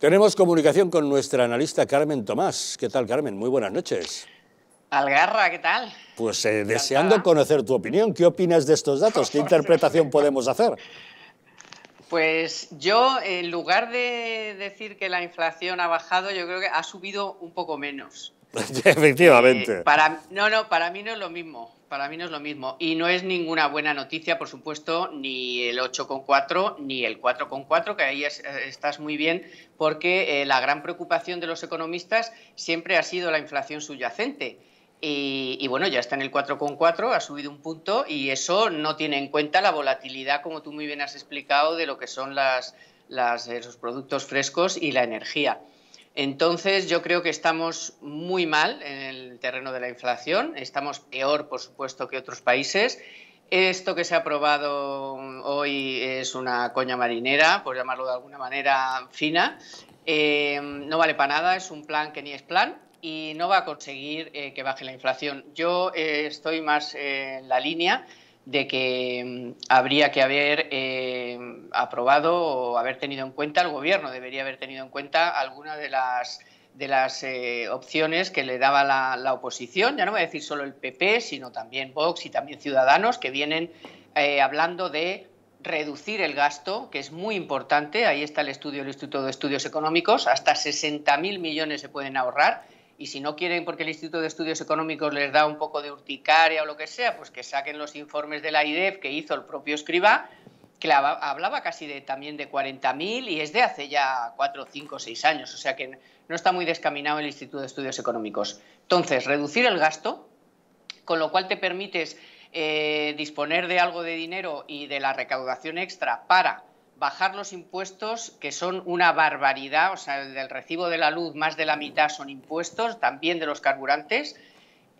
Tenemos comunicación con nuestra analista Carmen Tomás. ¿Qué tal, Carmen? Muy buenas noches. Algarra, ¿qué tal? Pues eh, deseando conocer tu opinión. ¿Qué opinas de estos datos? ¿Qué interpretación podemos hacer? Pues yo, en lugar de decir que la inflación ha bajado, yo creo que ha subido un poco menos. Efectivamente. Eh, para, no, no, para mí no es lo mismo para mí no es lo mismo. Y no es ninguna buena noticia, por supuesto, ni el 8,4 ni el 4,4, que ahí eh, estás muy bien, porque eh, la gran preocupación de los economistas siempre ha sido la inflación subyacente. Y, bueno, ya está en el 4,4, ha subido un punto y eso no tiene en cuenta la volatilidad, como tú muy bien has explicado, de lo que son los productos frescos y la energía. Entonces yo creo que estamos muy mal en el terreno de la inflación, estamos peor, por supuesto, que otros países. Esto que se ha aprobado hoy es una coña marinera, por llamarlo de alguna manera fina. Eh, no vale para nada, es un plan que ni es plan y no va a conseguir eh, que baje la inflación. Yo eh, estoy más en la línea de que mm, habría que haber eh, aprobado o haber tenido en cuenta, el Gobierno debería haber tenido en cuenta alguna de las de las eh, opciones que le daba la, oposición, ya no voy a decir solo el PP, sino también Vox y también Ciudadanos, que vienen eh, hablando de reducir el gasto, que es muy importante, ahí está el estudio del Instituto de Estudios Económicos, hasta 60.000 millones se pueden ahorrar, y si no quieren porque el Instituto de Estudios Económicos les da un poco de urticaria o lo que sea, pues que saquen los informes de la IDEF que hizo el propio escriba, que hablaba casi de, también de 40.000 y es de hace ya 4, 5, 6 años, o sea que no está muy descaminado el Instituto de Estudios Económicos. Entonces, reducir el gasto, con lo cual te permites eh, disponer de algo de dinero y de la recaudación extra para bajar los impuestos, que son una barbaridad, o sea, el del recibo de la luz más de la mitad son impuestos, también de los carburantes,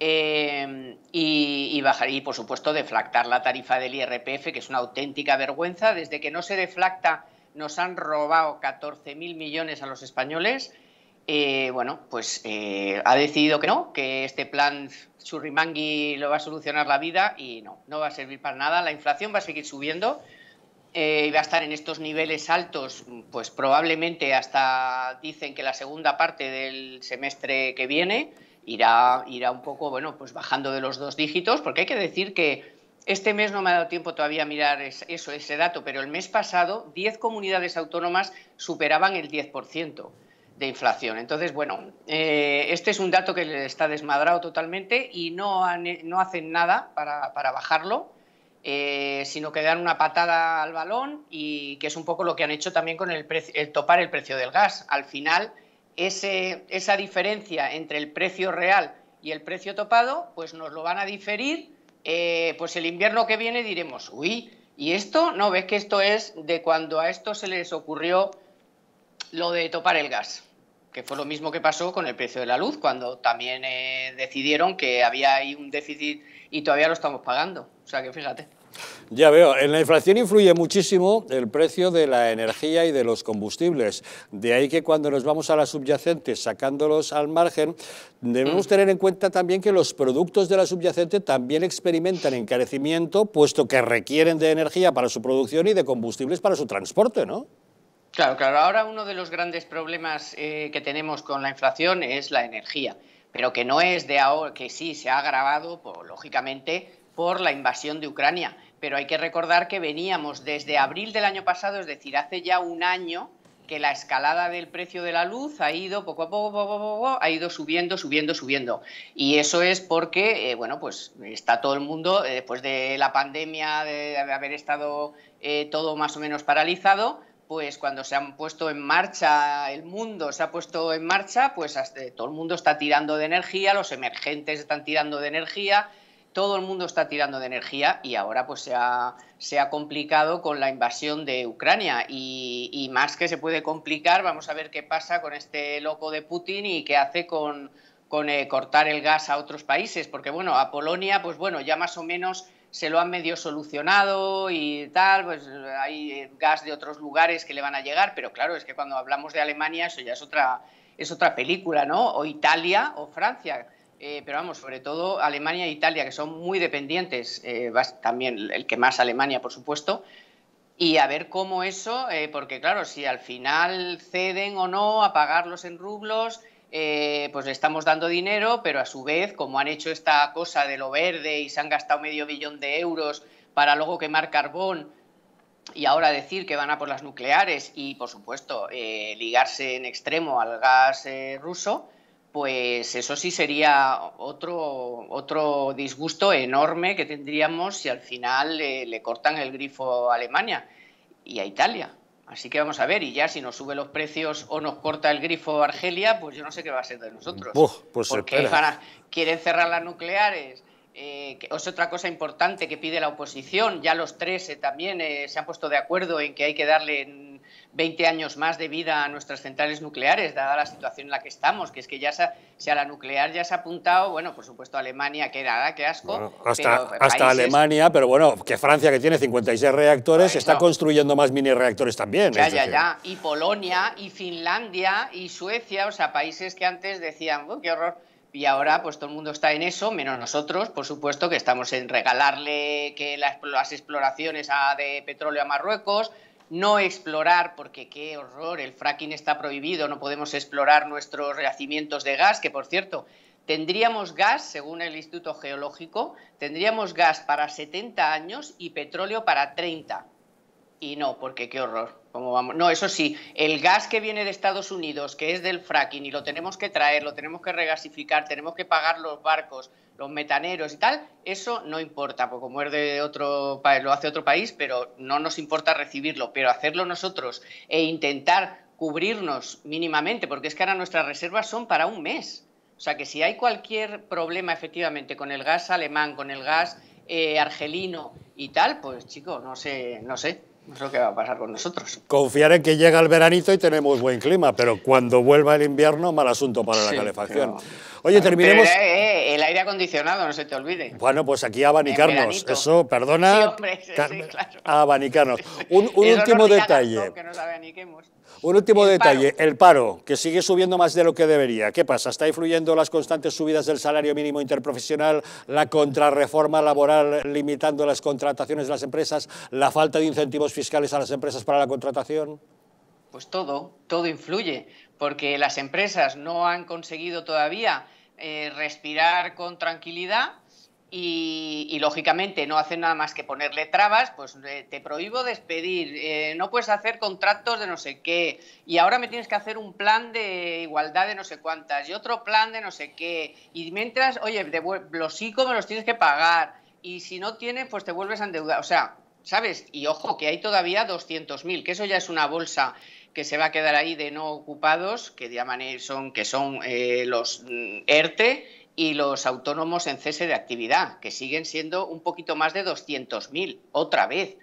eh, y, bajar, y por supuesto deflactar la tarifa del IRPF, que es una auténtica vergüenza, desde que no se deflacta nos han robado 14.000 millones a los españoles, eh, bueno, pues eh, ha decidido que no, que este plan Churrimangui lo va a solucionar la vida y no, no va a servir para nada. La inflación va a seguir subiendo, eh, iba a estar en estos niveles altos, pues probablemente hasta dicen que la segunda parte del semestre que viene irá, un poco, bueno, pues bajando de los dos dígitos, porque hay que decir que este mes no me ha dado tiempo todavía a mirar eso, ese dato, pero el mes pasado 10 comunidades autónomas superaban el 10% de inflación. Entonces, bueno, eh, este es un dato que está desmadrado totalmente y no, hacen nada para, para bajarlo eh, sino que dan una patada al balón y que es un poco lo que han hecho también con el, topar el precio del gas. Al final, esa diferencia entre el precio real y el precio topado, pues nos lo van a diferir, eh, pues el invierno que viene diremos, uy, y esto, no, ves que esto es de cuando a esto se les ocurrió lo de topar el gas que fue lo mismo que pasó con el precio de la luz, cuando también eh, decidieron que había ahí un déficit y todavía lo estamos pagando. O sea que fíjate. Ya veo, en la inflación influye muchísimo el precio de la energía y de los combustibles. De ahí que cuando nos vamos a la subyacente sacándolos al margen, debemos mm. tener en cuenta también que los productos de la subyacente también experimentan encarecimiento, puesto que requieren de energía para su producción y de combustibles para su transporte, ¿no? Claro, claro. Ahora uno de los grandes problemas eh, que tenemos con la inflación es la energía, pero que no es de ahora, que sí se ha agravado, lógicamente, por la invasión de Ucrania. Pero hay que recordar que veníamos desde abril del año pasado, es decir, hace ya un año, que la escalada del precio de la luz ha ido poco a poco, ha ido subiendo, subiendo, subiendo. Y eso es porque, eh, bueno, pues está todo el mundo, eh, después de la pandemia, de haber estado todo más o menos paralizado, pues cuando se han puesto en marcha, el mundo se ha puesto en marcha, pues todo el mundo está tirando de energía, los emergentes están tirando de energía, todo el mundo está tirando de energía y ahora pues se ha, se ha complicado con la invasión de Ucrania y, más que se puede complicar, vamos a ver qué pasa con este loco de Putin y qué hace con, con eh, cortar el gas a otros países, porque bueno, a Polonia pues bueno, ya más o menos se lo han medio solucionado y tal, pues hay gas de otros lugares que le van a llegar, pero claro, es que cuando hablamos de Alemania eso ya es otra, es otra película, ¿no? O Italia o Francia. Eh, pero vamos, sobre todo Alemania e Italia, que son muy dependientes, eh, también el que más Alemania, por supuesto, y a ver cómo eso, eh, porque claro, si al final ceden o no a pagarlos en rublos, eh, pues le estamos dando dinero, pero a su vez, como han hecho esta cosa de lo verde y se han gastado medio billón de euros para luego quemar carbón y ahora decir que van a por las nucleares y, por supuesto, eh, ligarse en extremo al gas eh, ruso, pues eso sí sería otro, otro disgusto enorme que tendríamos si al final le cortan el grifo a Alemania y a Italia. Así que vamos a ver, y ya si nos sube los precios o nos corta el grifo Argelia, pues yo no sé qué va a ser de nosotros. pues Porque quieren cerrar las nucleares. Eh, que es otra cosa importante que pide la oposición. Ya los tres eh, también eh, se han puesto de acuerdo en que hay que darle 20 años más de vida a nuestras centrales nucleares, dada la situación en la que estamos, que es que ya se, la nuclear ya se ha apuntado, bueno, por supuesto Alemania, que era, qué asco. hasta, Alemania, pero bueno, que Francia, que tiene 56 reactores, está construyendo más mini reactores también. Ya, ya, ya. Y Polonia, y Finlandia, y Suecia, o sea, países que antes decían, qué horror y ahora pues todo el mundo está en eso, menos nosotros, por supuesto, que estamos en regalarle que las, exploraciones a, de petróleo a Marruecos, no explorar, porque qué horror, el fracking está prohibido, no podemos explorar nuestros yacimientos de gas, que por cierto, tendríamos gas, según el Instituto Geológico, tendríamos gas para 70 años y petróleo para 30 y no, porque qué horror. vamos? No, eso sí, el gas que viene de Estados Unidos, que es del fracking, y lo tenemos que traer, lo tenemos que regasificar, tenemos que pagar los barcos, los metaneros y tal, eso no importa, porque como es de otro país, lo hace otro país, pero no nos importa recibirlo, pero hacerlo nosotros e intentar cubrirnos mínimamente, porque es que ahora nuestras reservas son para un mes. O sea que si hay cualquier problema efectivamente con el gas alemán, con el gas eh, argelino y tal, pues chico, no sé, no sé lo que va a pasar con nosotros. Confiar en que llega el veranito y tenemos buen clima, pero cuando vuelva el invierno, mal asunto para la calefacción. Oye, terminemos... Eh, el, aire, acondicionado, no se te olvide. Bueno, pues aquí abanicarnos. Eso, perdona. Sí, hombre, Abanicarnos. Un, último detalle. un último detalle, el paro, que sigue subiendo más de lo que debería. ¿Qué pasa? ¿Está influyendo las constantes subidas del salario mínimo interprofesional, la contrarreforma laboral limitando las contrataciones de las empresas, la falta de incentivos fiscales? fiscales a las empresas para la contratación? Pues todo, todo influye, porque las empresas no han conseguido todavía eh, respirar con tranquilidad y, lógicamente no hacen nada más que ponerle trabas, pues eh, te prohíbo despedir, eh, no puedes hacer contratos de no sé qué, y ahora me tienes que hacer un plan de igualdad de no sé cuántas, y otro plan de no sé qué, y mientras, oye, los ICO me los tienes que pagar, y si no tienes, pues te vuelves a endeudar. O sea, ¿sabes? Y ojo, que hay todavía 200.000, que eso ya es una bolsa que se va a quedar ahí de no ocupados, que llaman eh, son, que son eh, los ERTE mm, y los autónomos en cese de actividad, que siguen siendo un poquito más de 200.000, otra vez.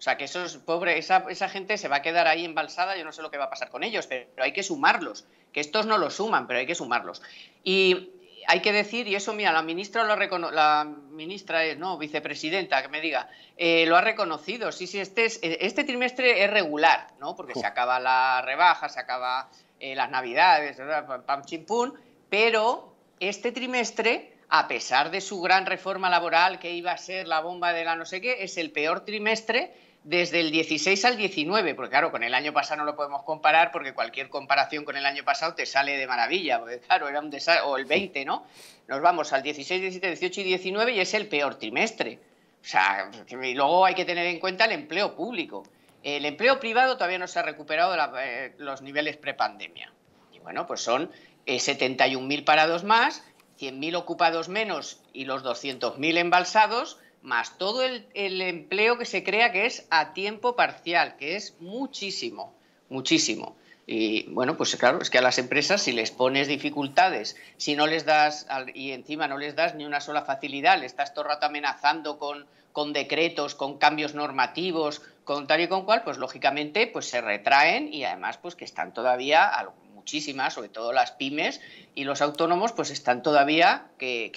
O sea, que esos pobres, esa, gente se va a quedar ahí embalsada, yo no sé lo que va a pasar con ellos, pero, pero hay que sumarlos, que estos no los suman, pero hay que sumarlos. Y hay que decir, y eso mira, la ministra la ministra es, eh, no, vicepresidenta, que me diga, eh, lo ha reconocido. Sí, sí, este, eh, este trimestre es regular, ¿no? Porque se acaba la rebaja, se acaba las navidades, pam, chimpún, pero este trimestre, a pesar de su gran reforma laboral que iba a ser la bomba de la no sé qué, es el peor trimestre desde el 16 al 19, porque claro, con el año pasado no lo podemos comparar porque cualquier comparación con el año pasado te sale de maravilla, porque claro, era un o el 20, ¿no? Nos vamos al 16, 17, 18 y 19 y es el peor trimestre. O sea, y luego hay que tener en cuenta el empleo público. El empleo privado todavía no se ha recuperado de eh, los niveles prepandemia. Y bueno, pues son 71.000 eh, parados más, 100.000 ocupados menos y los 200.000 embalsados más todo el, empleo que se crea que es a tiempo parcial, que es muchísimo, muchísimo. Y bueno, pues claro, es que a las empresas si les pones dificultades, si no les das, y encima no les das ni una sola facilidad, le estás todo el rato amenazando con, decretos, con cambios normativos, con tal y con cual, pues lógicamente pues se retraen y además pues que están todavía muchísimas, sobre todo las pymes y los autónomos, pues están todavía que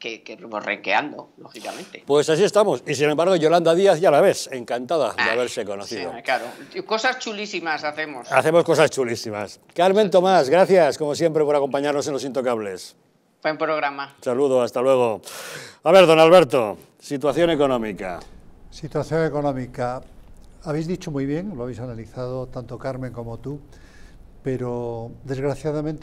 que, que renqueando, lógicamente. Pues así estamos. Y sin embargo, Yolanda Díaz, ya la ves, encantada de ah, haberse conocido. Sí, claro. Cosas chulísimas hacemos. Hacemos cosas chulísimas. Carmen Tomás, gracias, como siempre, por acompañarnos en Los Intocables. Buen programa. Saludo, hasta luego. A ver, don Alberto, situación económica. Situación económica. Habéis dicho muy bien, lo habéis analizado tanto Carmen como tú, pero desgraciadamente